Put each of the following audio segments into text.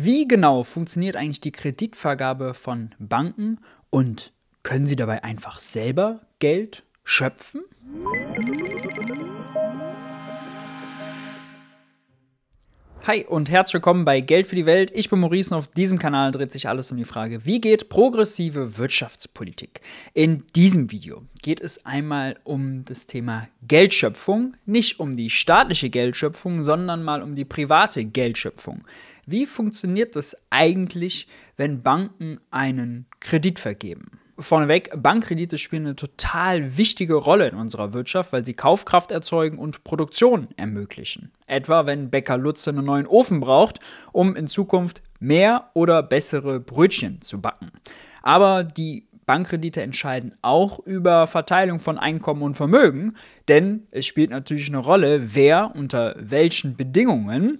Wie genau funktioniert eigentlich die Kreditvergabe von Banken und können sie dabei einfach selber Geld schöpfen? Hi und herzlich willkommen bei Geld für die Welt. Ich bin Maurice und auf diesem Kanal dreht sich alles um die Frage, wie geht progressive Wirtschaftspolitik? In diesem Video geht es einmal um das Thema Geldschöpfung, nicht um die staatliche Geldschöpfung, sondern mal um die private Geldschöpfung. Wie funktioniert das eigentlich, wenn Banken einen Kredit vergeben? Vorneweg, Bankkredite spielen eine total wichtige Rolle in unserer Wirtschaft, weil sie Kaufkraft erzeugen und Produktion ermöglichen. Etwa wenn Bäcker Lutze einen neuen Ofen braucht, um in Zukunft mehr oder bessere Brötchen zu backen. Aber die Bankkredite entscheiden auch über Verteilung von Einkommen und Vermögen, denn es spielt natürlich eine Rolle, wer unter welchen Bedingungen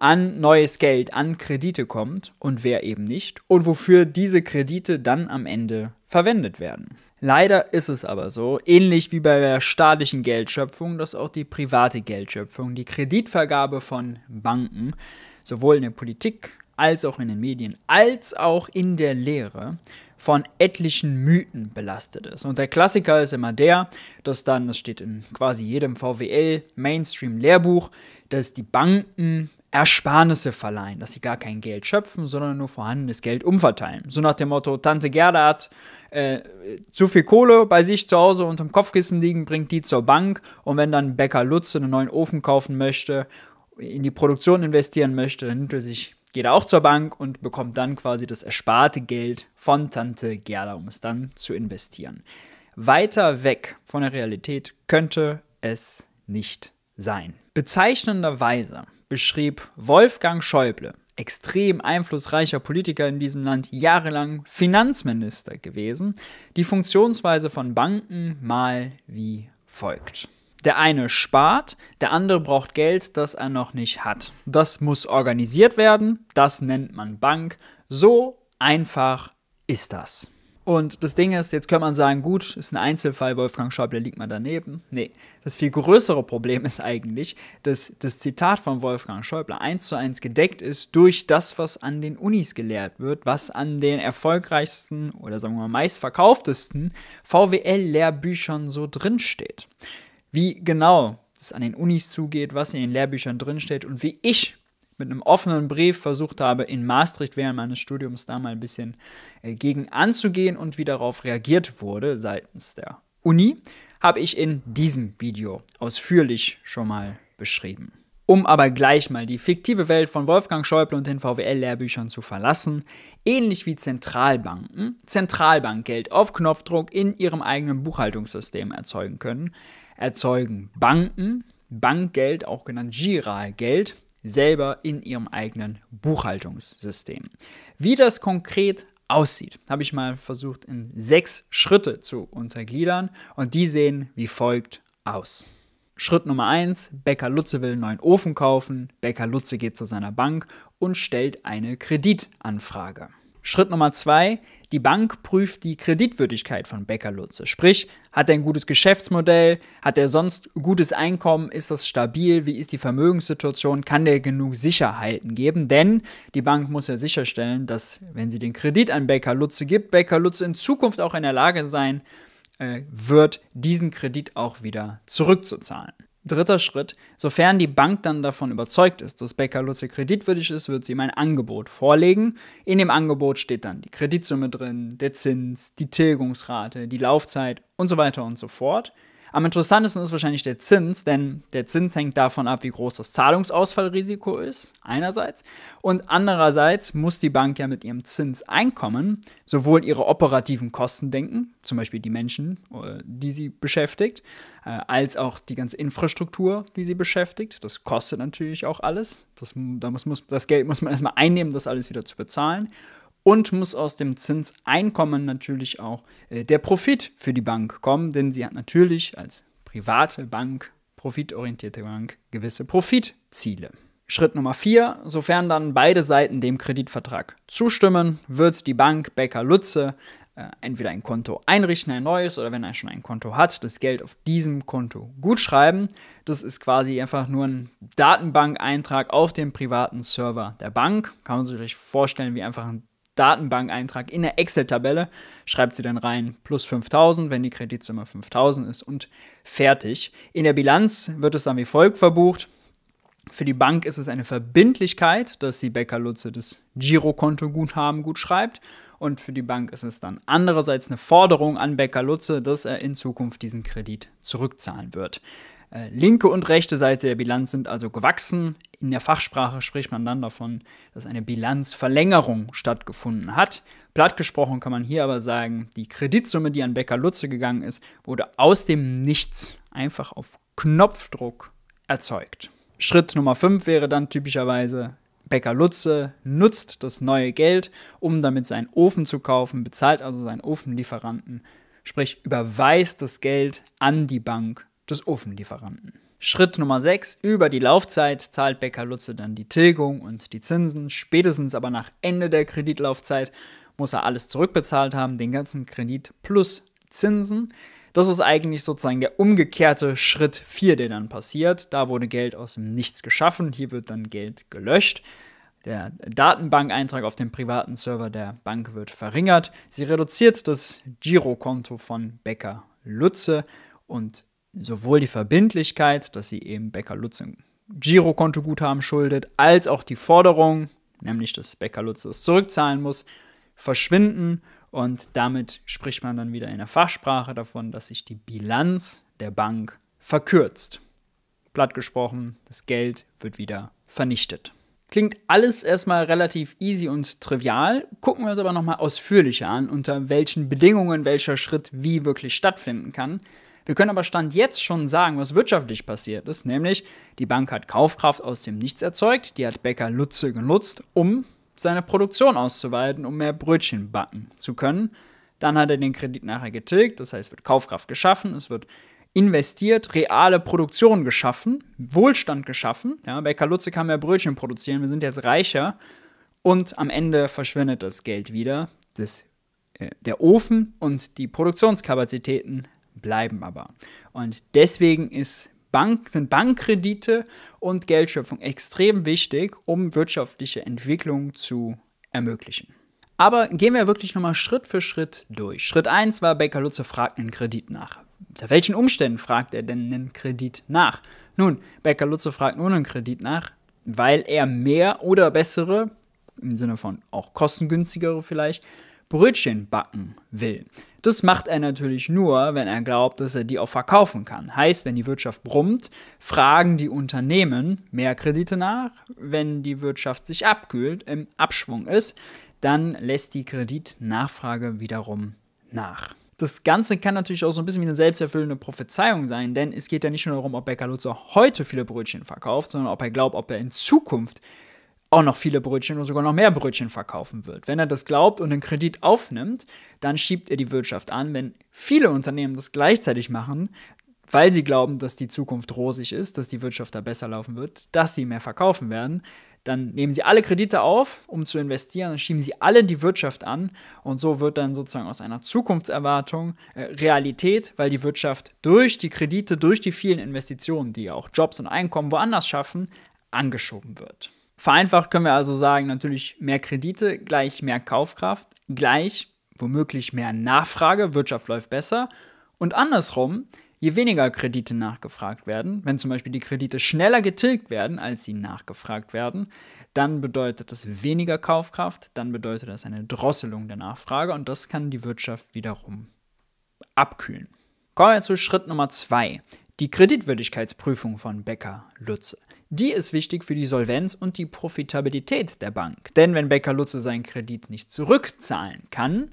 an neues Geld, an Kredite kommt und wer eben nicht und wofür diese Kredite dann am Ende verwendet werden. Leider ist es aber so, ähnlich wie bei der staatlichen Geldschöpfung, dass auch die private Geldschöpfung, die Kreditvergabe von Banken, sowohl in der Politik als auch in den Medien, als auch in der Lehre, von etlichen Mythen belastet ist. Und der Klassiker ist immer der, dass dann, das steht in quasi jedem VWL Mainstream Lehrbuch, dass die Banken Ersparnisse verleihen, dass sie gar kein Geld schöpfen, sondern nur vorhandenes Geld umverteilen. So nach dem Motto, Tante Gerda hat äh, zu viel Kohle bei sich zu Hause unterm Kopfkissen liegen, bringt die zur Bank und wenn dann Bäcker Lutze einen neuen Ofen kaufen möchte, in die Produktion investieren möchte, dann nimmt er sich, geht er auch zur Bank und bekommt dann quasi das ersparte Geld von Tante Gerda, um es dann zu investieren. Weiter weg von der Realität könnte es nicht sein. Bezeichnenderweise beschrieb Wolfgang Schäuble, extrem einflussreicher Politiker in diesem Land, jahrelang Finanzminister gewesen, die Funktionsweise von Banken mal wie folgt. Der eine spart, der andere braucht Geld, das er noch nicht hat. Das muss organisiert werden, das nennt man Bank. So einfach ist das. Und das Ding ist, jetzt könnte man sagen, gut, ist ein Einzelfall, Wolfgang Schäuble liegt mal daneben. Nee, das viel größere Problem ist eigentlich, dass das Zitat von Wolfgang Schäuble eins zu eins gedeckt ist durch das, was an den Unis gelehrt wird, was an den erfolgreichsten oder sagen wir mal meistverkauftesten VWL-Lehrbüchern so drinsteht. Wie genau es an den Unis zugeht, was in den Lehrbüchern drinsteht und wie ich mit einem offenen Brief versucht habe, in Maastricht während meines Studiums da mal ein bisschen äh, gegen anzugehen und wie darauf reagiert wurde seitens der Uni, habe ich in diesem Video ausführlich schon mal beschrieben. Um aber gleich mal die fiktive Welt von Wolfgang Schäuble und den VWL-Lehrbüchern zu verlassen, ähnlich wie Zentralbanken Zentralbankgeld auf Knopfdruck in ihrem eigenen Buchhaltungssystem erzeugen können, erzeugen Banken Bankgeld, auch genannt Giralgeld, selber in ihrem eigenen Buchhaltungssystem. Wie das konkret aussieht, habe ich mal versucht in sechs Schritte zu untergliedern und die sehen wie folgt aus. Schritt Nummer eins: Bäcker Lutze will einen neuen Ofen kaufen, Bäcker Lutze geht zu seiner Bank und stellt eine Kreditanfrage. Schritt Nummer zwei, die Bank prüft die Kreditwürdigkeit von Bäcker lutze Sprich, hat er ein gutes Geschäftsmodell, hat er sonst gutes Einkommen, ist das stabil, wie ist die Vermögenssituation, kann der genug Sicherheiten geben? Denn die Bank muss ja sicherstellen, dass, wenn sie den Kredit an Bäcker lutze gibt, Bäcker lutze in Zukunft auch in der Lage sein äh, wird, diesen Kredit auch wieder zurückzuzahlen. Dritter Schritt, sofern die Bank dann davon überzeugt ist, dass Becker Lutze kreditwürdig ist, wird sie ihm ein Angebot vorlegen. In dem Angebot steht dann die Kreditsumme drin, der Zins, die Tilgungsrate, die Laufzeit und so weiter und so fort. Am interessantesten ist wahrscheinlich der Zins, denn der Zins hängt davon ab, wie groß das Zahlungsausfallrisiko ist, einerseits, und andererseits muss die Bank ja mit ihrem Zinseinkommen sowohl ihre operativen Kosten denken, zum Beispiel die Menschen, äh, die sie beschäftigt, äh, als auch die ganze Infrastruktur, die sie beschäftigt. Das kostet natürlich auch alles. Das, da muss, muss, das Geld muss man erstmal einnehmen, das alles wieder zu bezahlen. Und muss aus dem Zinseinkommen natürlich auch äh, der Profit für die Bank kommen, denn sie hat natürlich als private Bank, profitorientierte Bank, gewisse Profitziele. Schritt Nummer vier: Sofern dann beide Seiten dem Kreditvertrag zustimmen, wird die Bank Becker Lutze äh, entweder ein Konto einrichten, ein neues, oder wenn er schon ein Konto hat, das Geld auf diesem Konto gutschreiben. Das ist quasi einfach nur ein Datenbankeintrag auf dem privaten Server der Bank. Kann man sich vorstellen, wie einfach ein Datenbankeintrag in der Excel-Tabelle. Schreibt sie dann rein plus 5000, wenn die Kreditsumme 5000 ist und fertig. In der Bilanz wird es dann wie folgt verbucht. Für die Bank ist es eine Verbindlichkeit, dass die Becker-Lutze das Girokonto-Guthaben gut schreibt und für die Bank ist es dann andererseits eine Forderung an Becker-Lutze, dass er in Zukunft diesen Kredit zurückzahlen wird. Äh, linke und rechte Seite der Bilanz sind also gewachsen. In der Fachsprache spricht man dann davon, dass eine Bilanzverlängerung stattgefunden hat. Platt gesprochen kann man hier aber sagen, die Kreditsumme, die an Becker-Lutze gegangen ist, wurde aus dem Nichts einfach auf Knopfdruck erzeugt. Schritt Nummer 5 wäre dann typischerweise Bäcker Lutze nutzt das neue Geld, um damit seinen Ofen zu kaufen, bezahlt also seinen Ofenlieferanten, sprich überweist das Geld an die Bank des Ofenlieferanten. Schritt Nummer 6. Über die Laufzeit zahlt Bäcker Lutze dann die Tilgung und die Zinsen. Spätestens aber nach Ende der Kreditlaufzeit muss er alles zurückbezahlt haben, den ganzen Kredit plus Zinsen. Das ist eigentlich sozusagen der umgekehrte Schritt 4, der dann passiert. Da wurde Geld aus dem Nichts geschaffen, hier wird dann Geld gelöscht. Der Datenbankeintrag auf dem privaten Server der Bank wird verringert. Sie reduziert das Girokonto von Bäcker Lutze und sowohl die Verbindlichkeit, dass sie eben Bäcker Lutze Girokontoguthaben schuldet, als auch die Forderung, nämlich dass Bäcker Lutze es zurückzahlen muss, verschwinden und damit spricht man dann wieder in der Fachsprache davon, dass sich die Bilanz der Bank verkürzt. Platt gesprochen, das Geld wird wieder vernichtet. Klingt alles erstmal relativ easy und trivial, gucken wir uns aber nochmal ausführlicher an, unter welchen Bedingungen welcher Schritt wie wirklich stattfinden kann. Wir können aber Stand jetzt schon sagen, was wirtschaftlich passiert ist, nämlich die Bank hat Kaufkraft aus dem Nichts erzeugt, die hat Bäcker Lutze genutzt, um seine Produktion auszuweiten, um mehr Brötchen backen zu können. Dann hat er den Kredit nachher getilgt, das heißt, es wird Kaufkraft geschaffen, es wird investiert, reale Produktion geschaffen, Wohlstand geschaffen. Ja, Bäcker Lutze kann mehr Brötchen produzieren, wir sind jetzt reicher und am Ende verschwindet das Geld wieder. Das, äh, der Ofen und die Produktionskapazitäten bleiben aber. Und deswegen ist Bank, sind Bankkredite und Geldschöpfung extrem wichtig, um wirtschaftliche Entwicklung zu ermöglichen. Aber gehen wir wirklich nochmal Schritt für Schritt durch. Schritt 1 war, Becker Lutze fragt einen Kredit nach. Unter welchen Umständen fragt er denn einen Kredit nach? Nun, Becker Lutze fragt nur einen Kredit nach, weil er mehr oder bessere, im Sinne von auch kostengünstigere vielleicht, Brötchen backen will. Das macht er natürlich nur, wenn er glaubt, dass er die auch verkaufen kann. Heißt, wenn die Wirtschaft brummt, fragen die Unternehmen mehr Kredite nach. Wenn die Wirtschaft sich abkühlt, im Abschwung ist, dann lässt die Kreditnachfrage wiederum nach. Das Ganze kann natürlich auch so ein bisschen wie eine selbsterfüllende Prophezeiung sein, denn es geht ja nicht nur darum, ob Bäcker Lutzer heute viele Brötchen verkauft, sondern ob er glaubt, ob er in Zukunft auch noch viele Brötchen oder sogar noch mehr Brötchen verkaufen wird. Wenn er das glaubt und einen Kredit aufnimmt, dann schiebt er die Wirtschaft an. Wenn viele Unternehmen das gleichzeitig machen, weil sie glauben, dass die Zukunft rosig ist, dass die Wirtschaft da besser laufen wird, dass sie mehr verkaufen werden, dann nehmen sie alle Kredite auf, um zu investieren, dann schieben sie alle die Wirtschaft an und so wird dann sozusagen aus einer Zukunftserwartung äh, Realität, weil die Wirtschaft durch die Kredite, durch die vielen Investitionen, die auch Jobs und Einkommen woanders schaffen, angeschoben wird. Vereinfacht können wir also sagen, natürlich mehr Kredite gleich mehr Kaufkraft, gleich womöglich mehr Nachfrage, Wirtschaft läuft besser. Und andersrum, je weniger Kredite nachgefragt werden, wenn zum Beispiel die Kredite schneller getilgt werden, als sie nachgefragt werden, dann bedeutet das weniger Kaufkraft, dann bedeutet das eine Drosselung der Nachfrage und das kann die Wirtschaft wiederum abkühlen. Kommen wir zu Schritt Nummer zwei, die Kreditwürdigkeitsprüfung von Becker-Lütze. Die ist wichtig für die Solvenz und die Profitabilität der Bank. Denn wenn Becker Lutze seinen Kredit nicht zurückzahlen kann,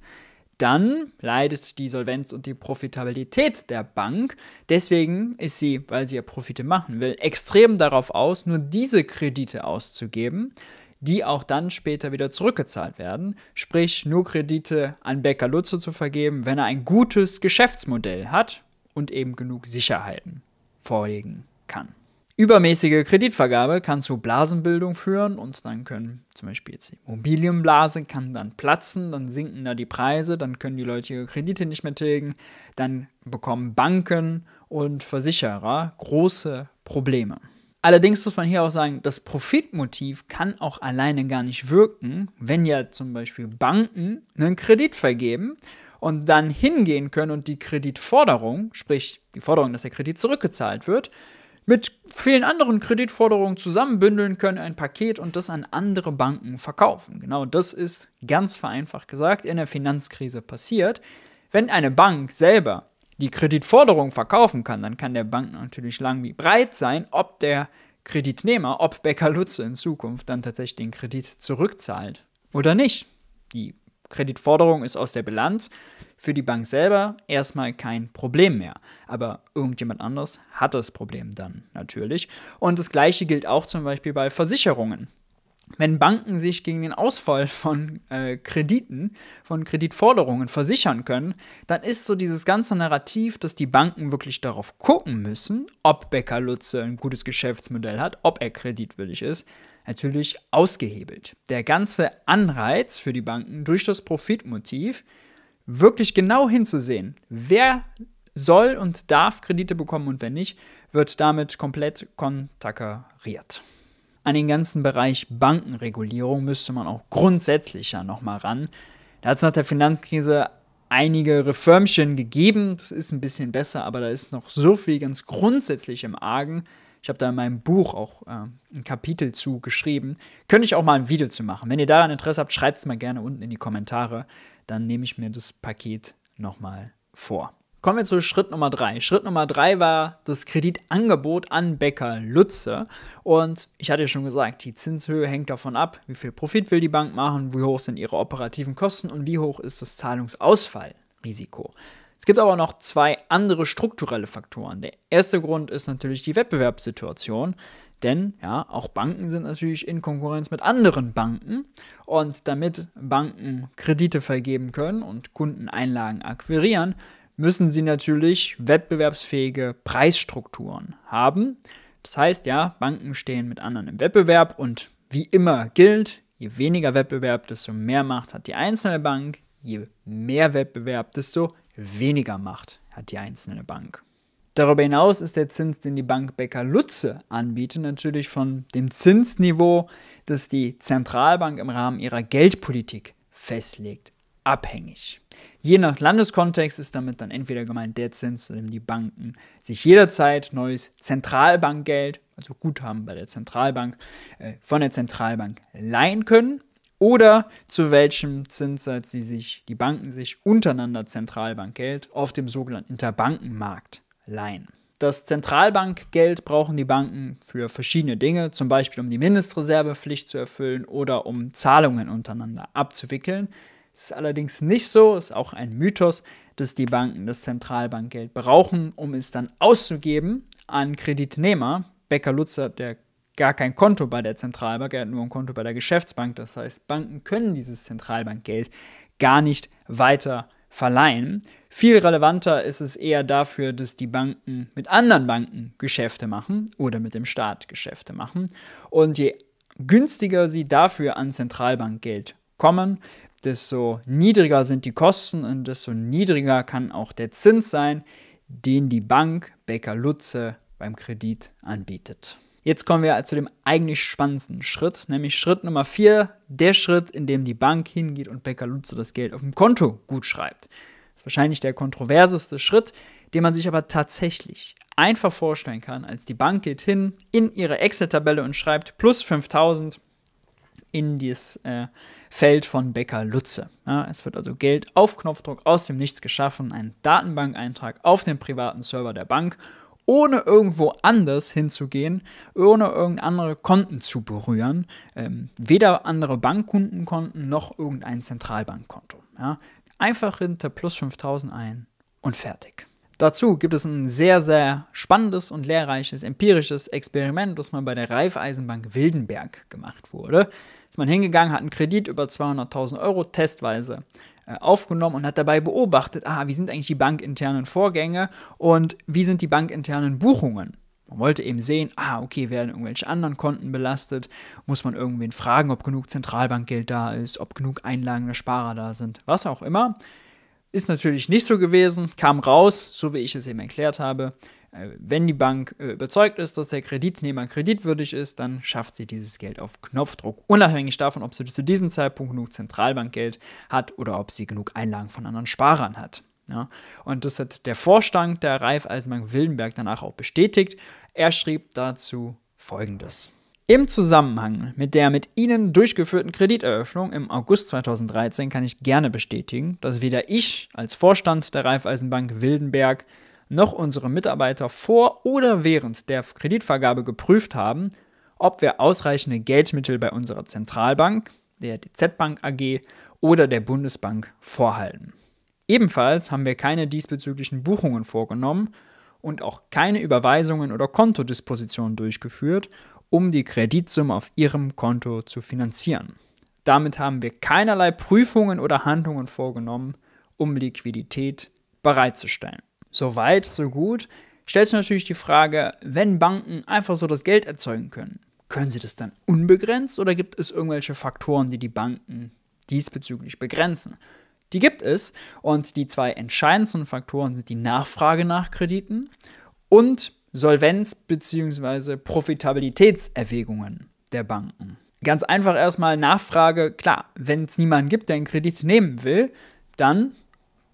dann leidet die Solvenz und die Profitabilität der Bank. Deswegen ist sie, weil sie ja Profite machen will, extrem darauf aus, nur diese Kredite auszugeben, die auch dann später wieder zurückgezahlt werden. Sprich, nur Kredite an Becker Lutze zu vergeben, wenn er ein gutes Geschäftsmodell hat und eben genug Sicherheiten vorlegen kann. Übermäßige Kreditvergabe kann zu Blasenbildung führen und dann können zum Beispiel jetzt die Immobilienblase kann dann platzen, dann sinken da die Preise, dann können die Leute ihre Kredite nicht mehr tilgen, dann bekommen Banken und Versicherer große Probleme. Allerdings muss man hier auch sagen, das Profitmotiv kann auch alleine gar nicht wirken, wenn ja zum Beispiel Banken einen Kredit vergeben und dann hingehen können und die Kreditforderung, sprich die Forderung, dass der Kredit zurückgezahlt wird, mit vielen anderen Kreditforderungen zusammenbündeln können, ein Paket und das an andere Banken verkaufen. Genau das ist ganz vereinfacht gesagt in der Finanzkrise passiert. Wenn eine Bank selber die Kreditforderung verkaufen kann, dann kann der Bank natürlich lang wie breit sein, ob der Kreditnehmer, ob Becker Lutze in Zukunft dann tatsächlich den Kredit zurückzahlt oder nicht. Die Kreditforderung ist aus der Bilanz für die Bank selber erstmal kein Problem mehr. Aber irgendjemand anders hat das Problem dann natürlich. Und das gleiche gilt auch zum Beispiel bei Versicherungen. Wenn Banken sich gegen den Ausfall von äh, Krediten, von Kreditforderungen versichern können, dann ist so dieses ganze Narrativ, dass die Banken wirklich darauf gucken müssen, ob Becker Lutze ein gutes Geschäftsmodell hat, ob er kreditwürdig ist, natürlich ausgehebelt. Der ganze Anreiz für die Banken durch das Profitmotiv wirklich genau hinzusehen, wer soll und darf Kredite bekommen und wer nicht, wird damit komplett kontakteriert. An den ganzen Bereich Bankenregulierung müsste man auch grundsätzlich ja nochmal ran. Da hat es nach der Finanzkrise einige Reformchen gegeben. Das ist ein bisschen besser, aber da ist noch so viel ganz grundsätzlich im Argen. Ich habe da in meinem Buch auch äh, ein Kapitel zu geschrieben. Könnte ich auch mal ein Video zu machen. Wenn ihr daran Interesse habt, schreibt es mal gerne unten in die Kommentare dann nehme ich mir das Paket nochmal vor. Kommen wir zu Schritt Nummer drei. Schritt Nummer drei war das Kreditangebot an Bäcker Lutze. Und ich hatte ja schon gesagt, die Zinshöhe hängt davon ab, wie viel Profit will die Bank machen, wie hoch sind ihre operativen Kosten und wie hoch ist das Zahlungsausfallrisiko. Es gibt aber noch zwei andere strukturelle Faktoren. Der erste Grund ist natürlich die Wettbewerbssituation, denn ja, auch Banken sind natürlich in Konkurrenz mit anderen Banken und damit Banken Kredite vergeben können und Kunden Einlagen akquirieren, müssen sie natürlich wettbewerbsfähige Preisstrukturen haben. Das heißt, ja, Banken stehen mit anderen im Wettbewerb und wie immer gilt, je weniger Wettbewerb, desto mehr Macht hat die einzelne Bank, je mehr Wettbewerb, desto weniger Macht hat die einzelne Bank. Darüber hinaus ist der Zins, den die Bank Becker Lutze anbietet, natürlich von dem Zinsniveau, das die Zentralbank im Rahmen ihrer Geldpolitik festlegt, abhängig. Je nach Landeskontext ist damit dann entweder gemeint der Zins, zu dem die Banken sich jederzeit neues Zentralbankgeld, also Guthaben bei der Zentralbank, äh, von der Zentralbank leihen können oder zu welchem Zinssatz sie sich, die Banken sich untereinander Zentralbankgeld auf dem sogenannten Interbankenmarkt leihen. Das Zentralbankgeld brauchen die Banken für verschiedene Dinge, zum Beispiel um die Mindestreservepflicht zu erfüllen oder um Zahlungen untereinander abzuwickeln. Es ist allerdings nicht so, ist auch ein Mythos, dass die Banken das Zentralbankgeld brauchen, um es dann auszugeben an Kreditnehmer. Becker Lutzer, hat der gar kein Konto bei der Zentralbank, er hat nur ein Konto bei der Geschäftsbank. Das heißt, Banken können dieses Zentralbankgeld gar nicht weiter verleihen. Viel relevanter ist es eher dafür, dass die Banken mit anderen Banken Geschäfte machen oder mit dem Staat Geschäfte machen. Und je günstiger sie dafür an Zentralbankgeld kommen, desto niedriger sind die Kosten und desto niedriger kann auch der Zins sein, den die Bank Becker Lutze beim Kredit anbietet. Jetzt kommen wir zu dem eigentlich spannendsten Schritt, nämlich Schritt Nummer 4, der Schritt, in dem die Bank hingeht und Becker Lutze das Geld auf dem Konto gut schreibt. Das ist wahrscheinlich der kontroverseste Schritt, den man sich aber tatsächlich einfach vorstellen kann, als die Bank geht hin in ihre Excel-Tabelle und schreibt plus 5000 in das äh, Feld von Becker Lutze. Ja, es wird also Geld auf Knopfdruck aus dem Nichts geschaffen, ein Datenbankeintrag auf den privaten Server der Bank ohne irgendwo anders hinzugehen, ohne irgendeine andere Konten zu berühren. Ähm, weder andere Bankkundenkonten noch irgendein Zentralbankkonto. Ja? Einfach hinter plus 5000 ein und fertig. Dazu gibt es ein sehr, sehr spannendes und lehrreiches empirisches Experiment, das man bei der Raiffeisenbank Wildenberg gemacht wurde. Ist man hingegangen, hat einen Kredit über 200.000 Euro testweise äh, aufgenommen und hat dabei beobachtet, ah, wie sind eigentlich die bankinternen Vorgänge und wie sind die bankinternen Buchungen. Man wollte eben sehen, ah, okay, werden irgendwelche anderen Konten belastet? Muss man irgendwen fragen, ob genug Zentralbankgeld da ist, ob genug Einlagen der Sparer da sind, was auch immer. Ist natürlich nicht so gewesen, kam raus, so wie ich es eben erklärt habe. Äh, wenn die Bank äh, überzeugt ist, dass der Kreditnehmer kreditwürdig ist, dann schafft sie dieses Geld auf Knopfdruck, unabhängig davon, ob sie zu diesem Zeitpunkt genug Zentralbankgeld hat oder ob sie genug Einlagen von anderen Sparern hat. Ja, und das hat der Vorstand der Raiffeisenbank Wildenberg danach auch bestätigt. Er schrieb dazu Folgendes. Im Zusammenhang mit der mit Ihnen durchgeführten Krediteröffnung im August 2013 kann ich gerne bestätigen, dass weder ich als Vorstand der Raiffeisenbank Wildenberg noch unsere Mitarbeiter vor oder während der Kreditvergabe geprüft haben, ob wir ausreichende Geldmittel bei unserer Zentralbank, der DZ-Bank AG oder der Bundesbank vorhalten. Ebenfalls haben wir keine diesbezüglichen Buchungen vorgenommen und auch keine Überweisungen oder Kontodispositionen durchgeführt, um die Kreditsumme auf Ihrem Konto zu finanzieren. Damit haben wir keinerlei Prüfungen oder Handlungen vorgenommen, um Liquidität bereitzustellen. So weit, so gut. Stellt sich natürlich die Frage, wenn Banken einfach so das Geld erzeugen können, können sie das dann unbegrenzt oder gibt es irgendwelche Faktoren, die die Banken diesbezüglich begrenzen? Die gibt es und die zwei entscheidendsten Faktoren sind die Nachfrage nach Krediten und Solvenz- bzw. Profitabilitätserwägungen der Banken. Ganz einfach erstmal Nachfrage, klar, wenn es niemanden gibt, der einen Kredit nehmen will, dann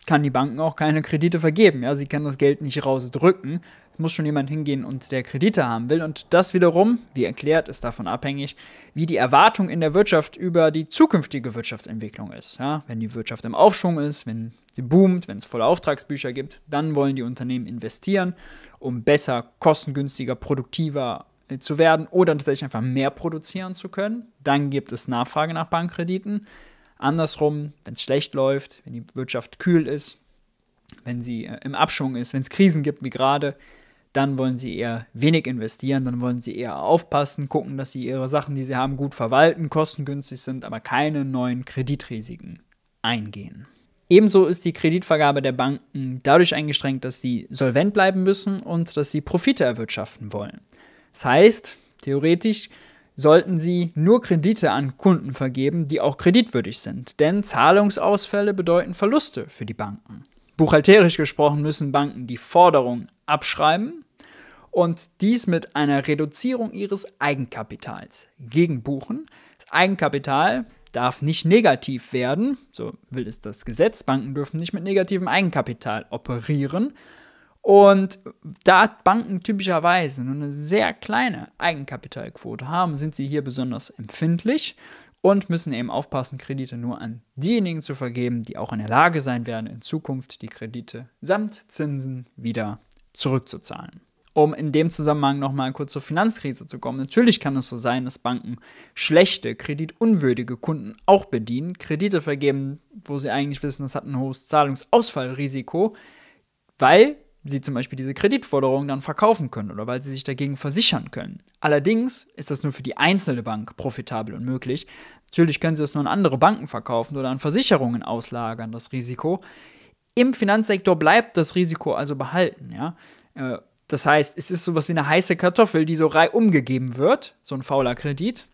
kann die Banken auch keine Kredite vergeben. Ja, sie kann das Geld nicht rausdrücken. Es muss schon jemand hingehen und der Kredite haben will. Und das wiederum, wie erklärt, ist davon abhängig, wie die Erwartung in der Wirtschaft über die zukünftige Wirtschaftsentwicklung ist. Ja, wenn die Wirtschaft im Aufschwung ist, wenn sie boomt, wenn es volle Auftragsbücher gibt, dann wollen die Unternehmen investieren, um besser, kostengünstiger, produktiver äh, zu werden oder tatsächlich einfach mehr produzieren zu können. Dann gibt es Nachfrage nach Bankkrediten. Andersrum, wenn es schlecht läuft, wenn die Wirtschaft kühl ist, wenn sie äh, im Abschwung ist, wenn es Krisen gibt wie gerade, dann wollen sie eher wenig investieren, dann wollen sie eher aufpassen, gucken, dass sie ihre Sachen, die sie haben, gut verwalten, kostengünstig sind, aber keine neuen Kreditrisiken eingehen. Ebenso ist die Kreditvergabe der Banken dadurch eingeschränkt, dass sie solvent bleiben müssen und dass sie Profite erwirtschaften wollen. Das heißt, theoretisch sollten Sie nur Kredite an Kunden vergeben, die auch kreditwürdig sind, denn Zahlungsausfälle bedeuten Verluste für die Banken. Buchhalterisch gesprochen müssen Banken die Forderung abschreiben und dies mit einer Reduzierung ihres Eigenkapitals gegenbuchen. Das Eigenkapital darf nicht negativ werden, so will es das Gesetz, Banken dürfen nicht mit negativem Eigenkapital operieren und da Banken typischerweise nur eine sehr kleine Eigenkapitalquote haben, sind sie hier besonders empfindlich und müssen eben aufpassen, Kredite nur an diejenigen zu vergeben, die auch in der Lage sein werden, in Zukunft die Kredite samt Zinsen wieder zurückzuzahlen. Um in dem Zusammenhang nochmal kurz zur Finanzkrise zu kommen. Natürlich kann es so sein, dass Banken schlechte, kreditunwürdige Kunden auch bedienen, Kredite vergeben, wo sie eigentlich wissen, das hat ein hohes Zahlungsausfallrisiko, weil sie zum Beispiel diese Kreditforderungen dann verkaufen können oder weil sie sich dagegen versichern können. Allerdings ist das nur für die einzelne Bank profitabel und möglich. Natürlich können sie das nur an andere Banken verkaufen oder an Versicherungen auslagern, das Risiko. Im Finanzsektor bleibt das Risiko also behalten, ja. Äh, das heißt, es ist sowas wie eine heiße Kartoffel, die so reihum umgegeben wird, so ein fauler Kredit,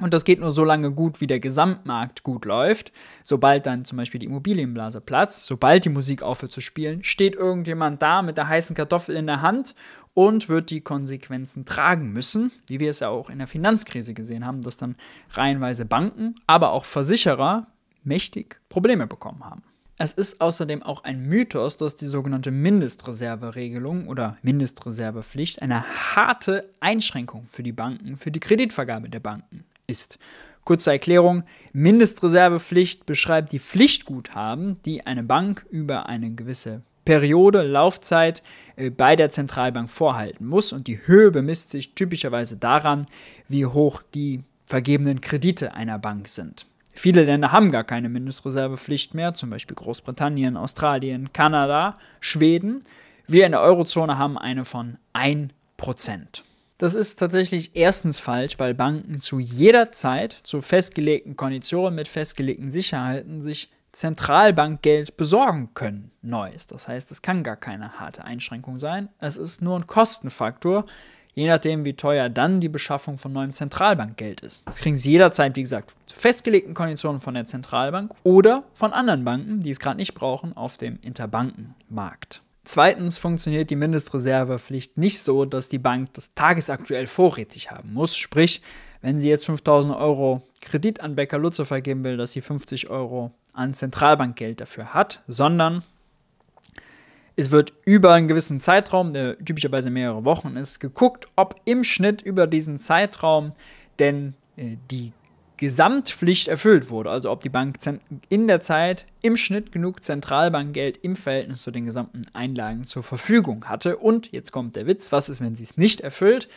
und das geht nur so lange gut, wie der Gesamtmarkt gut läuft. Sobald dann zum Beispiel die Immobilienblase platzt, sobald die Musik aufhört zu spielen, steht irgendjemand da mit der heißen Kartoffel in der Hand und wird die Konsequenzen tragen müssen, wie wir es ja auch in der Finanzkrise gesehen haben, dass dann reihenweise Banken, aber auch Versicherer mächtig Probleme bekommen haben. Es ist außerdem auch ein Mythos, dass die sogenannte Mindestreserveregelung oder Mindestreservepflicht eine harte Einschränkung für die Banken, für die Kreditvergabe der Banken ist. Kurze Erklärung: Mindestreservepflicht beschreibt die Pflichtguthaben, die eine Bank über eine gewisse Periode, Laufzeit äh, bei der Zentralbank vorhalten muss und die Höhe bemisst sich typischerweise daran, wie hoch die vergebenen Kredite einer Bank sind. Viele Länder haben gar keine Mindestreservepflicht mehr, zum Beispiel Großbritannien, Australien, Kanada, Schweden. Wir in der Eurozone haben eine von 1%. Das ist tatsächlich erstens falsch, weil Banken zu jeder Zeit zu festgelegten Konditionen mit festgelegten Sicherheiten sich Zentralbankgeld besorgen können, neues. Das heißt, es kann gar keine harte Einschränkung sein. Es ist nur ein Kostenfaktor, je nachdem, wie teuer dann die Beschaffung von neuem Zentralbankgeld ist. Das kriegen sie jederzeit, wie gesagt, zu festgelegten Konditionen von der Zentralbank oder von anderen Banken, die es gerade nicht brauchen, auf dem Interbankenmarkt. Zweitens funktioniert die Mindestreservepflicht nicht so, dass die Bank das tagesaktuell vorrätig haben muss. Sprich, wenn sie jetzt 5000 Euro Kredit an Becker Lutze vergeben will, dass sie 50 Euro an Zentralbankgeld dafür hat, sondern es wird über einen gewissen Zeitraum, der typischerweise mehrere Wochen ist, geguckt, ob im Schnitt über diesen Zeitraum denn äh, die Gesamtpflicht erfüllt wurde, also ob die Bank in der Zeit im Schnitt genug Zentralbankgeld im Verhältnis zu den gesamten Einlagen zur Verfügung hatte. Und jetzt kommt der Witz, was ist, wenn sie es nicht erfüllt?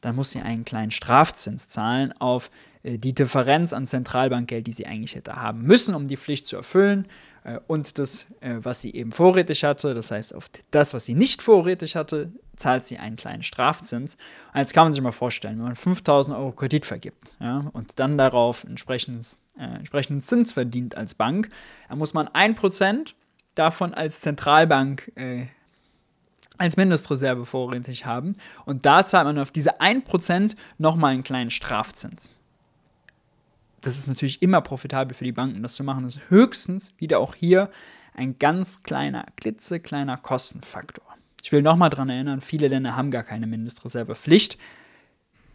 Dann muss sie einen kleinen Strafzins zahlen auf äh, die Differenz an Zentralbankgeld, die sie eigentlich hätte haben müssen, um die Pflicht zu erfüllen. Äh, und das, äh, was sie eben vorrätig hatte, das heißt auf das, was sie nicht vorrätig hatte, zahlt sie einen kleinen Strafzins. Und jetzt kann man sich mal vorstellen, wenn man 5000 Euro Kredit vergibt ja, und dann darauf entsprechendes, äh, entsprechenden Zins verdient als Bank, dann muss man 1% davon als Zentralbank äh, als Mindestreserve vorrätig haben und da zahlt man auf diese 1% nochmal einen kleinen Strafzins das ist natürlich immer profitabel für die Banken, das zu machen, das ist höchstens wieder auch hier ein ganz kleiner, klitzekleiner Kostenfaktor. Ich will nochmal daran erinnern, viele Länder haben gar keine Mindestreservepflicht.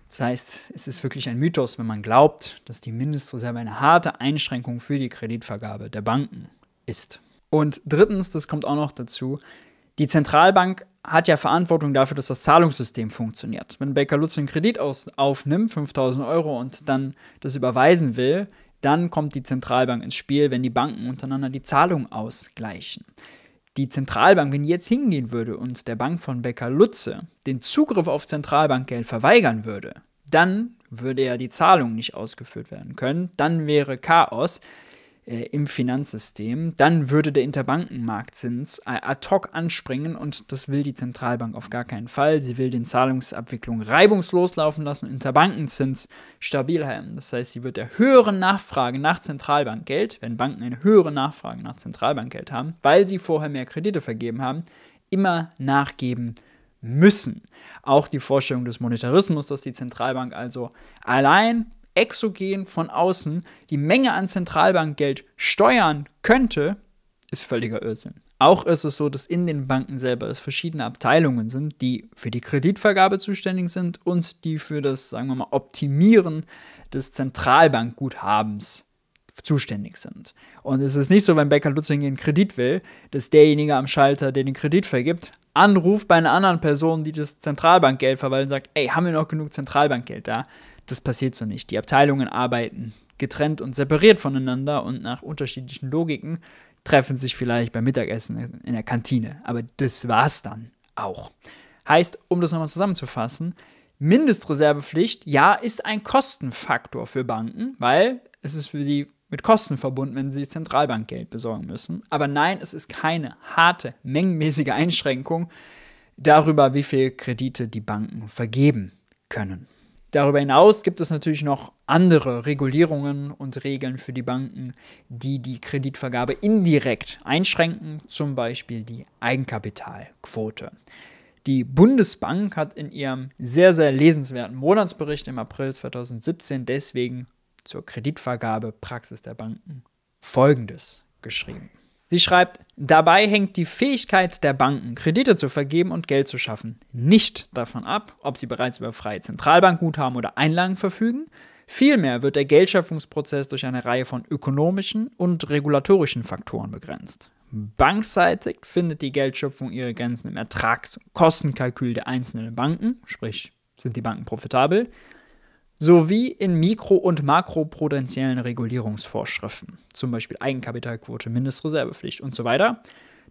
Das heißt, es ist wirklich ein Mythos, wenn man glaubt, dass die Mindestreserve eine harte Einschränkung für die Kreditvergabe der Banken ist. Und drittens, das kommt auch noch dazu, die Zentralbank hat ja Verantwortung dafür, dass das Zahlungssystem funktioniert. Wenn Baker Lutz einen Kredit aus, aufnimmt, 5000 Euro, und dann das überweisen will, dann kommt die Zentralbank ins Spiel, wenn die Banken untereinander die Zahlung ausgleichen. Die Zentralbank, wenn die jetzt hingehen würde und der Bank von Becker Lutze den Zugriff auf Zentralbankgeld verweigern würde, dann würde ja die Zahlung nicht ausgeführt werden können, dann wäre Chaos, äh, im Finanzsystem, dann würde der Interbankenmarktzins äh, ad hoc anspringen und das will die Zentralbank auf gar keinen Fall. Sie will den Zahlungsabwicklung reibungslos laufen lassen und Interbankenzins stabil halten. Das heißt, sie wird der höheren Nachfrage nach Zentralbankgeld, wenn Banken eine höhere Nachfrage nach Zentralbankgeld haben, weil sie vorher mehr Kredite vergeben haben, immer nachgeben müssen. Auch die Vorstellung des Monetarismus, dass die Zentralbank also allein exogen von außen die Menge an Zentralbankgeld steuern könnte, ist völliger Irrsinn. Auch ist es so, dass in den Banken selber es verschiedene Abteilungen sind, die für die Kreditvergabe zuständig sind und die für das, sagen wir mal, Optimieren des Zentralbankguthabens zuständig sind. Und es ist nicht so, wenn Becker Lutzing einen Kredit will, dass derjenige am Schalter, der den Kredit vergibt, anruft bei einer anderen Person, die das Zentralbankgeld verwaltet und sagt, ey, haben wir noch genug Zentralbankgeld da? Das passiert so nicht. Die Abteilungen arbeiten getrennt und separiert voneinander und nach unterschiedlichen Logiken treffen sich vielleicht beim Mittagessen in der Kantine. Aber das war's dann auch. Heißt, um das nochmal zusammenzufassen, Mindestreservepflicht, ja, ist ein Kostenfaktor für Banken, weil es ist für die mit Kosten verbunden, wenn sie Zentralbankgeld besorgen müssen. Aber nein, es ist keine harte, mengenmäßige Einschränkung darüber, wie viel Kredite die Banken vergeben können. Darüber hinaus gibt es natürlich noch andere Regulierungen und Regeln für die Banken, die die Kreditvergabe indirekt einschränken, zum Beispiel die Eigenkapitalquote. Die Bundesbank hat in ihrem sehr, sehr lesenswerten Monatsbericht im April 2017 deswegen zur Kreditvergabepraxis der Banken Folgendes geschrieben. Sie schreibt, dabei hängt die Fähigkeit der Banken, Kredite zu vergeben und Geld zu schaffen, nicht davon ab, ob sie bereits über freie Zentralbankguthaben oder Einlagen verfügen. Vielmehr wird der Geldschöpfungsprozess durch eine Reihe von ökonomischen und regulatorischen Faktoren begrenzt. Bankseitig findet die Geldschöpfung ihre Grenzen im Ertrags- und Kostenkalkül der einzelnen Banken, sprich sind die Banken profitabel, sowie in mikro- und makroprudentiellen Regulierungsvorschriften, zum Beispiel Eigenkapitalquote, Mindestreservepflicht und so weiter.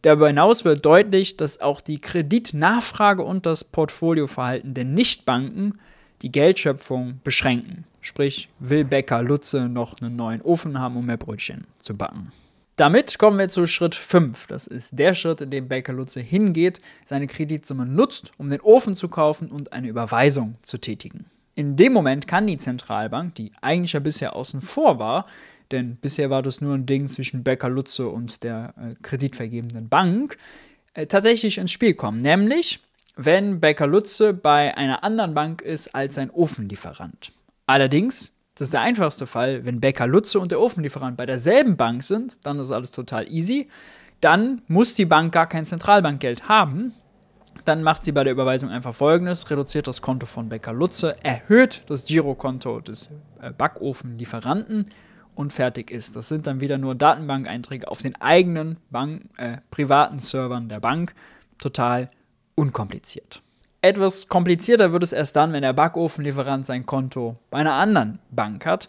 Darüber hinaus wird deutlich, dass auch die Kreditnachfrage und das Portfolioverhalten der Nichtbanken die Geldschöpfung beschränken. Sprich, will Bäcker Lutze noch einen neuen Ofen haben, um mehr Brötchen zu backen. Damit kommen wir zu Schritt 5. Das ist der Schritt, in dem Bäcker Lutze hingeht, seine Kreditsumme nutzt, um den Ofen zu kaufen und eine Überweisung zu tätigen. In dem Moment kann die Zentralbank, die eigentlich ja bisher außen vor war, denn bisher war das nur ein Ding zwischen Becker Lutze und der äh, kreditvergebenden Bank, äh, tatsächlich ins Spiel kommen. Nämlich, wenn Becker Lutze bei einer anderen Bank ist als sein Ofenlieferant. Allerdings, das ist der einfachste Fall, wenn Becker Lutze und der Ofenlieferant bei derselben Bank sind, dann ist alles total easy. Dann muss die Bank gar kein Zentralbankgeld haben, dann macht sie bei der Überweisung einfach folgendes: reduziert das Konto von Becker Lutze, erhöht das Girokonto des äh, Backofenlieferanten und fertig ist. Das sind dann wieder nur Datenbank-Einträge auf den eigenen Bank, äh, privaten Servern der Bank. Total unkompliziert. Etwas komplizierter wird es erst dann, wenn der Backofenlieferant sein Konto bei einer anderen Bank hat.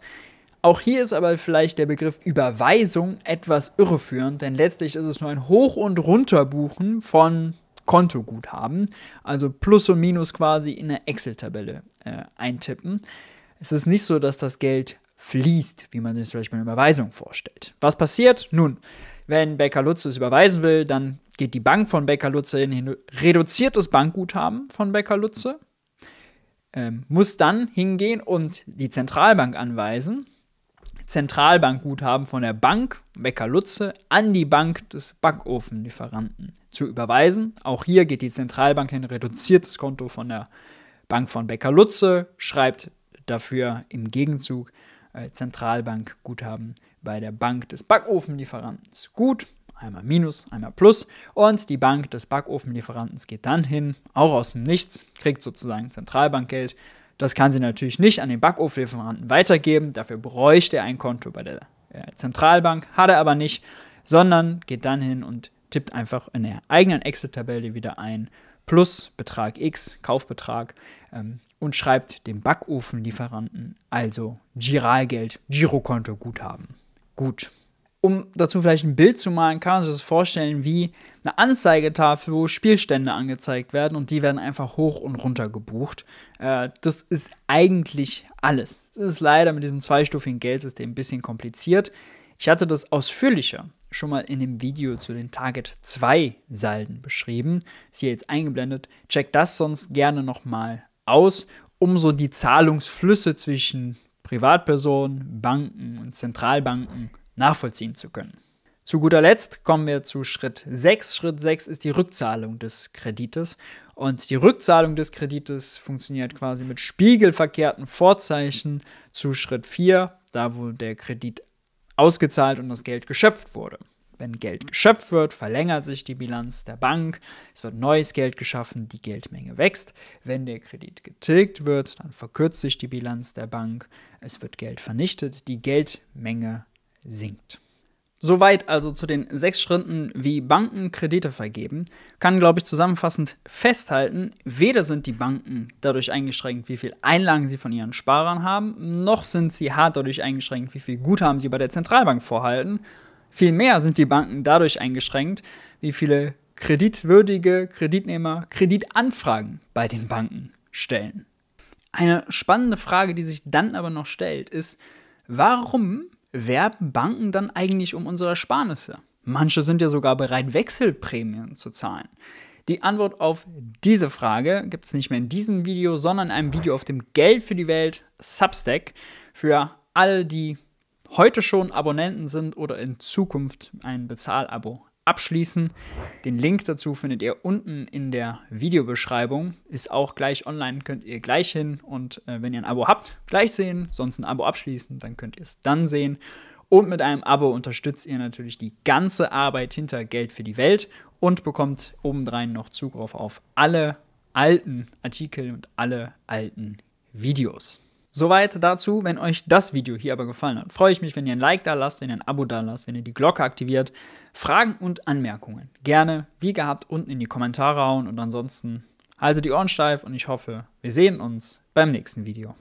Auch hier ist aber vielleicht der Begriff Überweisung etwas irreführend, denn letztlich ist es nur ein Hoch- und Runterbuchen von Kontoguthaben, also Plus und Minus quasi in eine Excel-Tabelle äh, eintippen. Es ist nicht so, dass das Geld fließt, wie man sich vielleicht Beispiel eine Überweisung vorstellt. Was passiert? Nun, wenn Becker Lutze es überweisen will, dann geht die Bank von Becker Lutze hin, reduziert das Bankguthaben von Becker Lutze, ähm, muss dann hingehen und die Zentralbank anweisen. Zentralbankguthaben von der Bank Becker-Lutze an die Bank des Backofenlieferanten zu überweisen. Auch hier geht die Zentralbank hin, reduziert das Konto von der Bank von Becker-Lutze, schreibt dafür im Gegenzug äh, Zentralbankguthaben bei der Bank des Backofenlieferanten gut. Einmal Minus, einmal Plus. Und die Bank des Backofenlieferanten geht dann hin, auch aus dem Nichts, kriegt sozusagen Zentralbankgeld. Das kann sie natürlich nicht an den Backofenlieferanten weitergeben. Dafür bräuchte er ein Konto bei der äh, Zentralbank, hat er aber nicht, sondern geht dann hin und tippt einfach in der eigenen Excel-Tabelle wieder ein, plus Betrag X, Kaufbetrag, ähm, und schreibt dem Backofenlieferanten also Giralgeld, Girokonto, Guthaben. Gut, um dazu vielleicht ein Bild zu malen, kann man sich das vorstellen wie eine Anzeigetafel, wo Spielstände angezeigt werden und die werden einfach hoch und runter gebucht. Äh, das ist eigentlich alles. Das ist leider mit diesem zweistufigen Geldsystem ein bisschen kompliziert. Ich hatte das ausführlicher schon mal in dem Video zu den Target 2 Salden beschrieben. Ist hier jetzt eingeblendet. Check das sonst gerne nochmal aus, um so die Zahlungsflüsse zwischen Privatpersonen, Banken und Zentralbanken nachvollziehen zu können. Zu guter Letzt kommen wir zu Schritt 6. Schritt 6 ist die Rückzahlung des Kredites. Und die Rückzahlung des Kredites funktioniert quasi mit spiegelverkehrten Vorzeichen zu Schritt 4, da wo der Kredit ausgezahlt und das Geld geschöpft wurde. Wenn Geld geschöpft wird, verlängert sich die Bilanz der Bank, es wird neues Geld geschaffen, die Geldmenge wächst. Wenn der Kredit getilgt wird, dann verkürzt sich die Bilanz der Bank, es wird Geld vernichtet, die Geldmenge wächst sinkt. Soweit also zu den sechs Schritten, wie Banken Kredite vergeben, kann, glaube ich, zusammenfassend festhalten, weder sind die Banken dadurch eingeschränkt, wie viel Einlagen sie von ihren Sparern haben, noch sind sie hart dadurch eingeschränkt, wie viel Guthaben sie bei der Zentralbank vorhalten. Vielmehr sind die Banken dadurch eingeschränkt, wie viele kreditwürdige Kreditnehmer Kreditanfragen bei den Banken stellen. Eine spannende Frage, die sich dann aber noch stellt, ist, warum werben Banken dann eigentlich um unsere Ersparnisse? Manche sind ja sogar bereit, Wechselprämien zu zahlen. Die Antwort auf diese Frage gibt es nicht mehr in diesem Video, sondern in einem Video auf dem Geld für die Welt Substack für alle, die heute schon Abonnenten sind oder in Zukunft ein Bezahlabo abschließen. Den Link dazu findet ihr unten in der Videobeschreibung. Ist auch gleich online, könnt ihr gleich hin und äh, wenn ihr ein Abo habt, gleich sehen. Sonst ein Abo abschließen, dann könnt ihr es dann sehen. Und mit einem Abo unterstützt ihr natürlich die ganze Arbeit hinter Geld für die Welt und bekommt obendrein noch Zugriff auf alle alten Artikel und alle alten Videos. Soweit dazu. Wenn euch das Video hier aber gefallen hat, freue ich mich, wenn ihr ein Like da lasst, wenn ihr ein Abo da lasst, wenn ihr die Glocke aktiviert. Fragen und Anmerkungen gerne, wie gehabt, unten in die Kommentare hauen und ansonsten also die Ohren steif und ich hoffe, wir sehen uns beim nächsten Video.